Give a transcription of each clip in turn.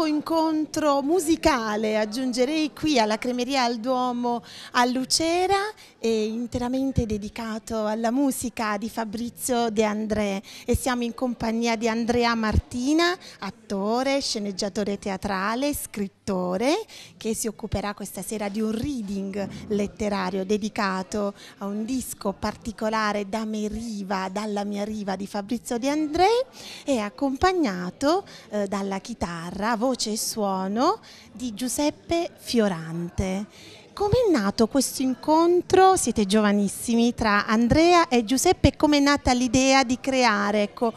nuovo incontro musicale, aggiungerei qui alla Cremeria al Duomo a Lucera, è interamente dedicato alla musica di Fabrizio De André e siamo in compagnia di Andrea Martina, attore, sceneggiatore teatrale, scrittore che si occuperà questa sera di un reading letterario dedicato a un disco particolare da me riva, dalla mia riva di Fabrizio De André e accompagnato eh, dalla chitarra, voce voce e suono di Giuseppe Fiorante. Come è nato questo incontro? Siete giovanissimi tra Andrea e Giuseppe, Come è nata l'idea di creare ecco,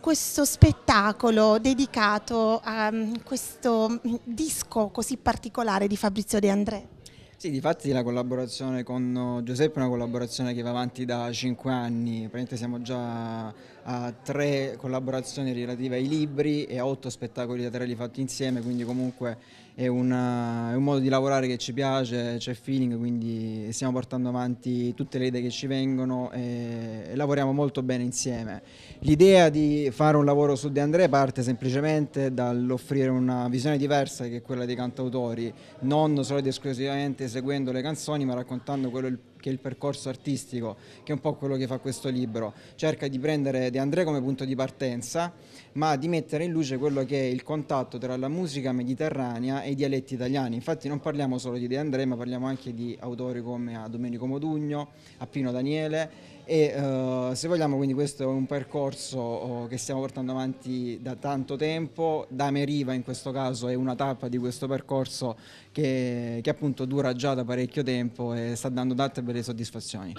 questo spettacolo dedicato a mm, questo mm, disco così particolare di Fabrizio De André? Sì, di difatti la collaborazione con oh, Giuseppe è una collaborazione che va avanti da cinque anni, praticamente siamo già a tre collaborazioni relative ai libri e a otto spettacoli teatrali fatti insieme, quindi comunque è, una, è un modo di lavorare che ci piace, c'è feeling, quindi stiamo portando avanti tutte le idee che ci vengono e, e lavoriamo molto bene insieme. L'idea di fare un lavoro su De André parte semplicemente dall'offrire una visione diversa che è quella dei cantautori, non solo ed esclusivamente seguendo le canzoni ma raccontando quello il che è il percorso artistico, che è un po' quello che fa questo libro. Cerca di prendere De André come punto di partenza, ma di mettere in luce quello che è il contatto tra la musica mediterranea e i dialetti italiani. Infatti non parliamo solo di De André, ma parliamo anche di autori come a Domenico Modugno, a Pino Daniele e uh, se vogliamo quindi questo è un percorso uh, che stiamo portando avanti da tanto tempo, da Riva in questo caso è una tappa di questo percorso che, che appunto dura già da parecchio tempo e sta dando tante belle soddisfazioni.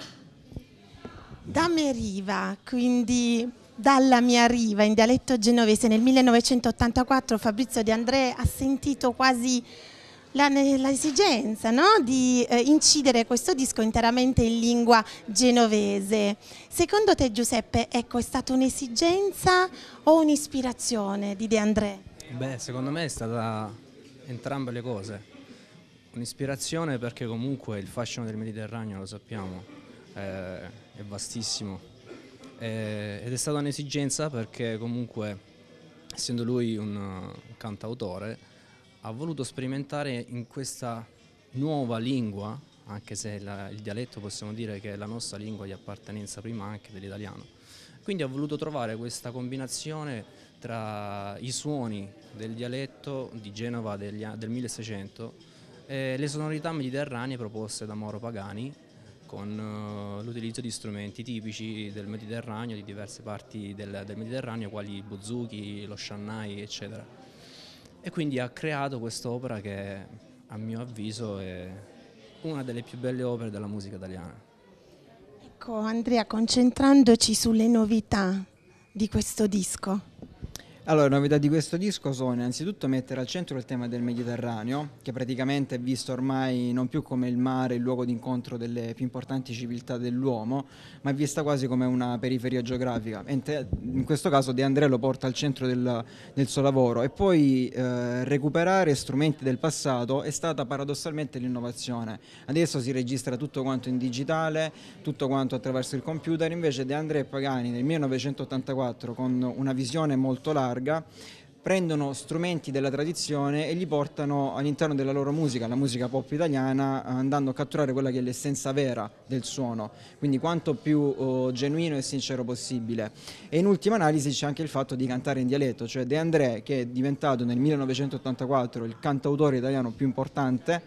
Da Riva, quindi dalla mia riva in dialetto genovese nel 1984 Fabrizio De André ha sentito quasi l'esigenza no? di eh, incidere questo disco interamente in lingua genovese. Secondo te Giuseppe, ecco, è stata un'esigenza o un'ispirazione di De André? Beh, secondo me è stata entrambe le cose. Un'ispirazione perché comunque il fascino del Mediterraneo, lo sappiamo, è, eh, è vastissimo è, eh, ed è stata un'esigenza perché comunque, essendo lui un cantautore, ha voluto sperimentare in questa nuova lingua, anche se la, il dialetto possiamo dire che è la nostra lingua di appartenenza prima anche dell'italiano. Quindi ha voluto trovare questa combinazione tra i suoni del dialetto di Genova degli, del 1600 e le sonorità mediterranee proposte da Moro Pagani con uh, l'utilizzo di strumenti tipici del Mediterraneo, di diverse parti del, del Mediterraneo, quali i bozuki, lo shannai, eccetera e quindi ha creato quest'opera che a mio avviso è una delle più belle opere della musica italiana. Ecco Andrea, concentrandoci sulle novità di questo disco. Allora, novità di questo disco sono innanzitutto mettere al centro il tema del Mediterraneo, che praticamente è visto ormai non più come il mare, il luogo d'incontro delle più importanti civiltà dell'uomo, ma è vista quasi come una periferia geografica. In questo caso De Andrea lo porta al centro del, del suo lavoro e poi eh, recuperare strumenti del passato è stata paradossalmente l'innovazione. Adesso si registra tutto quanto in digitale, tutto quanto attraverso il computer, invece De Andrea Pagani nel 1984 con una visione molto larga larga, prendono strumenti della tradizione e li portano all'interno della loro musica, la musica pop italiana, eh, andando a catturare quella che è l'essenza vera del suono, quindi quanto più oh, genuino e sincero possibile. E in ultima analisi c'è anche il fatto di cantare in dialetto, cioè De André che è diventato nel 1984 il cantautore italiano più importante,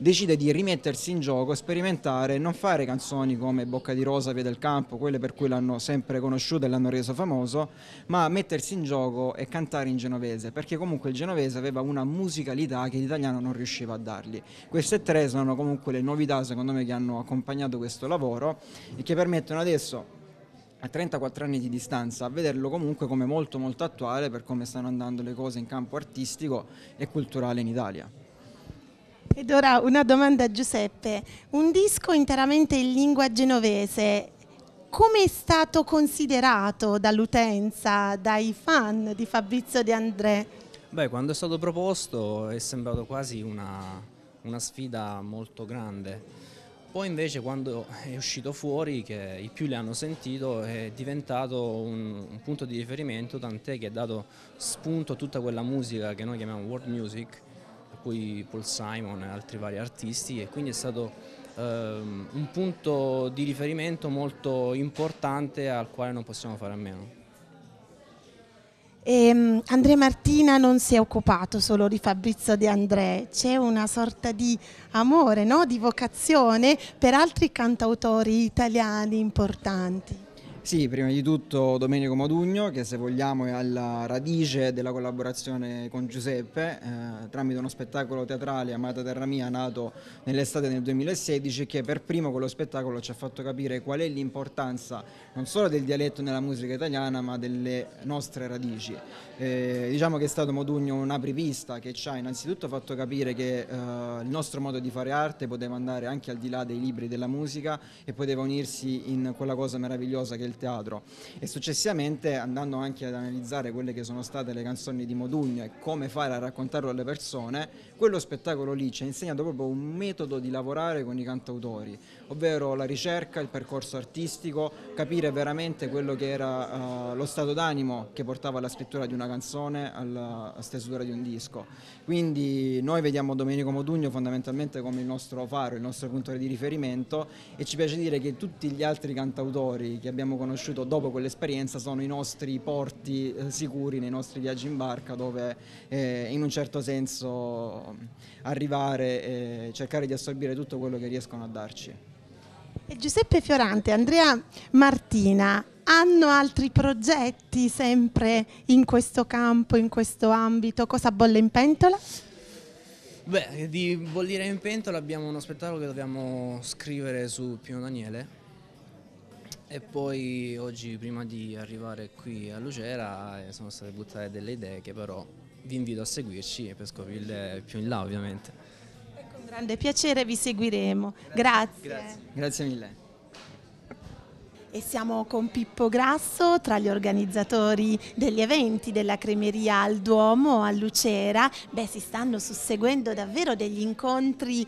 decide di rimettersi in gioco, sperimentare, non fare canzoni come Bocca di Rosa, Via del Campo, quelle per cui l'hanno sempre conosciuto e l'hanno reso famoso, ma mettersi in gioco e cantare in genovese, perché comunque il genovese aveva una musicalità che l'italiano non riusciva a dargli. Queste tre sono comunque le novità secondo me che hanno accompagnato questo lavoro e che permettono adesso a 34 anni di distanza, a vederlo comunque come molto molto attuale per come stanno andando le cose in campo artistico e culturale in Italia. Ed ora una domanda a Giuseppe. Un disco interamente in lingua genovese, come è stato considerato dall'utenza, dai fan di Fabrizio De André? Beh, quando è stato proposto è sembrato quasi una, una sfida molto grande. Poi invece quando è uscito fuori, che i più li hanno sentito, è diventato un, un punto di riferimento, tant'è che ha dato spunto a tutta quella musica che noi chiamiamo world music, per cui Paul Simon e altri vari artisti e quindi è stato ehm, un punto di riferimento molto importante al quale non possiamo fare a meno. E ehm, Andrea Martina non si è occupato solo di Fabrizio De André, c'è una sorta di amore, no? di vocazione per altri cantautori italiani importanti. Sì, prima di tutto Domenico Modugno, che se vogliamo è alla radice della collaborazione con Giuseppe, eh, tramite uno spettacolo teatrale Amata Terra Mia, nato nell'estate del 2016, che per primo quello spettacolo ci ha fatto capire qual è l'importanza non solo del dialetto nella musica italiana, ma delle nostre radici. Eh, diciamo che è stato Modugno un'apripista che ci ha innanzitutto fatto capire che eh, il nostro modo di fare arte poteva andare anche al di là dei libri della musica e poteva unirsi in quella cosa meravigliosa che è il teatro e successivamente andando anche ad analizzare quelle che sono state le canzoni di Modugno e come fare a raccontarlo alle persone, quello spettacolo lì ci ha insegnato proprio un metodo di lavorare con i cantautori, ovvero la ricerca, il percorso artistico, capire veramente quello che era uh, lo stato d'animo che portava alla scrittura di una canzone, alla stesura di un disco. Quindi noi vediamo Domenico Modugno fondamentalmente come il nostro faro, il nostro puntore di riferimento e ci piace dire che tutti gli altri cantautori che abbiamo conosciuto conosciuto dopo quell'esperienza sono i nostri porti eh, sicuri nei nostri viaggi in barca dove eh, in un certo senso arrivare e cercare di assorbire tutto quello che riescono a darci. E Giuseppe Fiorante, Andrea Martina, hanno altri progetti sempre in questo campo, in questo ambito? Cosa bolle in pentola? Beh, di bollire in pentola abbiamo uno spettacolo che dobbiamo scrivere su Pino Daniele, e poi oggi prima di arrivare qui a Lucera eh, sono state buttate delle idee che però vi invito a seguirci e per scoprirle più in là ovviamente. E con grande piacere vi seguiremo. Grazie. Grazie, Grazie mille. E siamo con Pippo Grasso tra gli organizzatori degli eventi della cremeria al Duomo, a Lucera. Beh, si stanno susseguendo davvero degli incontri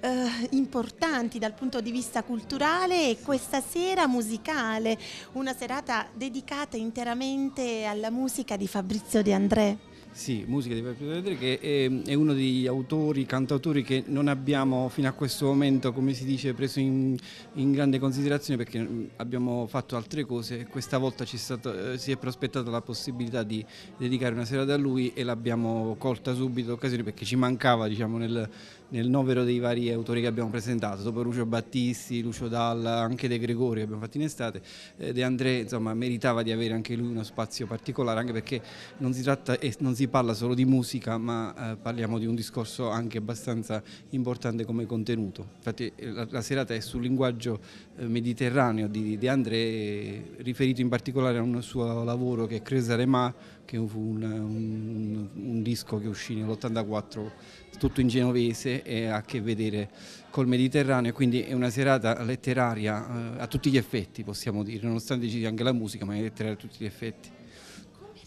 eh, importanti dal punto di vista culturale e questa sera musicale, una serata dedicata interamente alla musica di Fabrizio De André. Sì, musica di Fabrizio De André che è, è uno degli autori, cantautori che non abbiamo fino a questo momento, come si dice, preso in, in grande considerazione perché mm, abbiamo fatto altre cose e questa volta è stato, eh, si è prospettata la possibilità di dedicare una serata a lui e l'abbiamo colta subito l'occasione perché ci mancava diciamo, nel, nel novero dei vari autori che abbiamo presentato, dopo Lucio Battisti, Lucio Dalla, anche De Gregori che abbiamo fatto in estate, eh, De André insomma, meritava di avere anche lui uno spazio particolare, anche perché non si, tratta, non si parla solo di musica, ma eh, parliamo di un discorso anche abbastanza importante come contenuto. Infatti eh, la, serata è sul linguaggio mediterraneo di De André, riferito in particolare a un suo lavoro che è Cresare Mar, che fu un, un, un disco che uscì nell'84 tutto in genovese e ha a che vedere col Mediterraneo, quindi è una serata letteraria eh, a tutti gli effetti, possiamo dire, nonostante ci sia anche la musica, ma è letteraria a tutti gli effetti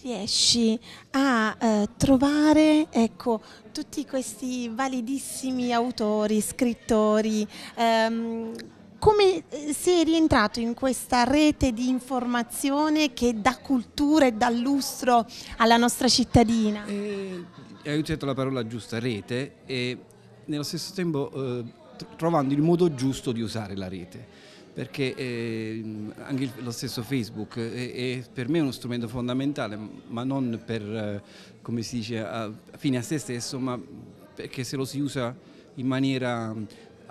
riesci a eh, trovare ecco, tutti questi validissimi autori, scrittori, ehm, come eh, sei rientrato in questa rete di informazione che dà cultura e dà lustro alla nostra cittadina? Eh, hai usato la parola giusta, rete, e nello stesso tempo eh, trovando il modo giusto di usare la rete perché eh, anche lo stesso Facebook eh, è, è, per me uno strumento fondamentale, ma non per, eh, come si dice, a, fine a se stesso, ma perché se lo si usa in maniera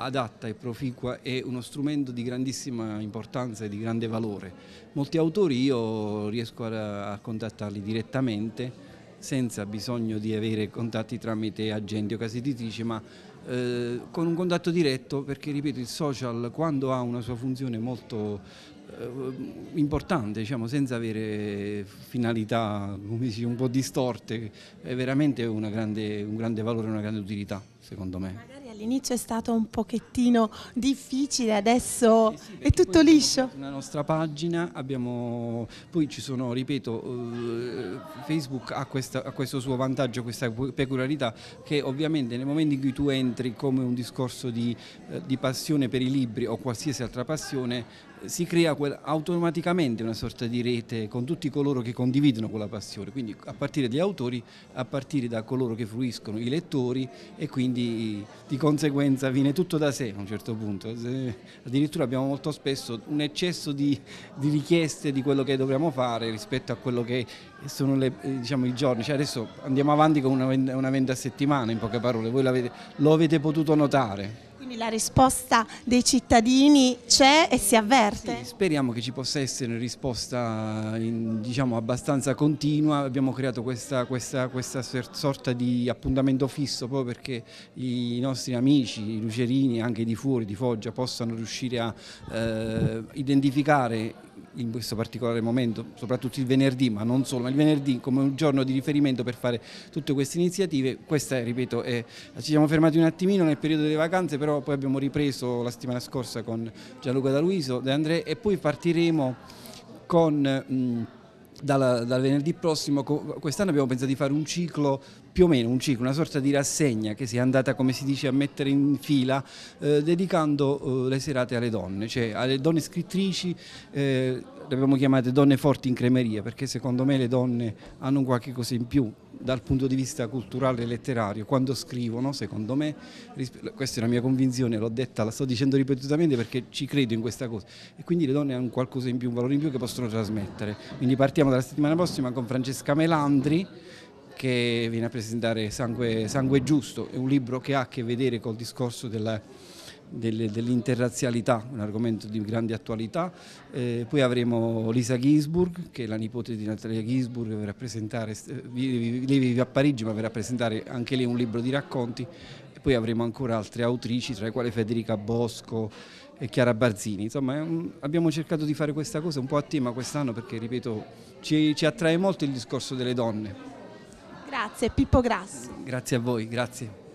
adatta e proficua è uno strumento di grandissima importanza e di grande valore. Molti autori io riesco a, a contattarli direttamente senza bisogno di avere contatti tramite agenti o case editrici, ma eh, con un contatto diretto perché, ripeto, il social quando ha una sua funzione molto eh, importante, diciamo, senza avere finalità dice, un po' distorte, è veramente grande, un grande valore, una grande utilità, secondo me all'inizio è stato un pochettino difficile, adesso sì, sì, è tutto liscio. Sulla nostra pagina abbiamo, poi ci sono, ripeto, eh, Facebook ha, questa, ha questo suo vantaggio, questa peculiarità che ovviamente nel momento in cui tu entri come un discorso di, eh, di passione per i libri o qualsiasi altra passione, si crea automaticamente una sorta di rete con tutti coloro che condividono quella passione, quindi a partire dagli autori, a partire da coloro che fruiscono, i lettori e quindi di conseguenza viene tutto da sé a un certo punto. Addirittura abbiamo molto spesso un eccesso di, di richieste di quello che dobbiamo fare rispetto a quello che sono le, eh, diciamo, i giorni, cioè adesso andiamo avanti con una, una venda a settimana in poche parole, voi lo avete potuto notare. Quindi la risposta dei cittadini c'è e si avverte? Sì, speriamo che ci possa essere una risposta eh, in, diciamo, abbastanza continua, abbiamo creato questa, questa, questa sorta di appuntamento fisso proprio perché i nostri amici, i lucerini anche di fuori, di Foggia, possano riuscire a eh, identificare in questo particolare momento, soprattutto il venerdì, ma non solo, ma il venerdì come un giorno di riferimento per fare tutte queste iniziative. Questa, ripeto, è, ci siamo fermati un attimino nel periodo delle vacanze, però poi abbiamo ripreso la settimana scorsa con Gianluca da D'Aluiso, De André e poi partiremo con... Mh, mm, dal, dal venerdì prossimo, quest'anno abbiamo pensato di fare un ciclo più o meno un ciclo, una sorta di rassegna che si è andata, come si dice, a mettere in fila eh, dedicando eh, le serate alle donne, cioè alle donne scrittrici, eh, le abbiamo chiamate donne forti in cremeria, perché secondo me le donne hanno un qualche cosa in più dal punto di vista culturale e letterario, quando scrivono, secondo me, questa è la mia convinzione, l'ho detta, la sto dicendo ripetutamente perché ci credo in questa cosa e quindi le donne hanno qualcosa in più, un valore in più che possono trasmettere. Quindi partiamo dalla settimana prossima con Francesca Melandri che viene a presentare Sangue, Sangue Giusto, è un libro che ha a che vedere col discorso della, dell'interrazzialità, un argomento di grande attualità. Eh, poi avremo Lisa Ginsburg, che è la nipote di Natalia Ginsburg, verrà a presentare, eh, lei vive a Parigi ma verrà a presentare anche lei un libro di racconti. E poi avremo ancora altre autrici, tra le quali Federica Bosco e Chiara Barzini. Insomma, un, abbiamo cercato di fare questa cosa un po' a tema quest'anno perché, ripeto, ci, ci attrae molto il discorso delle donne. Grazie Pippo Grassi. Grazie a voi, grazie.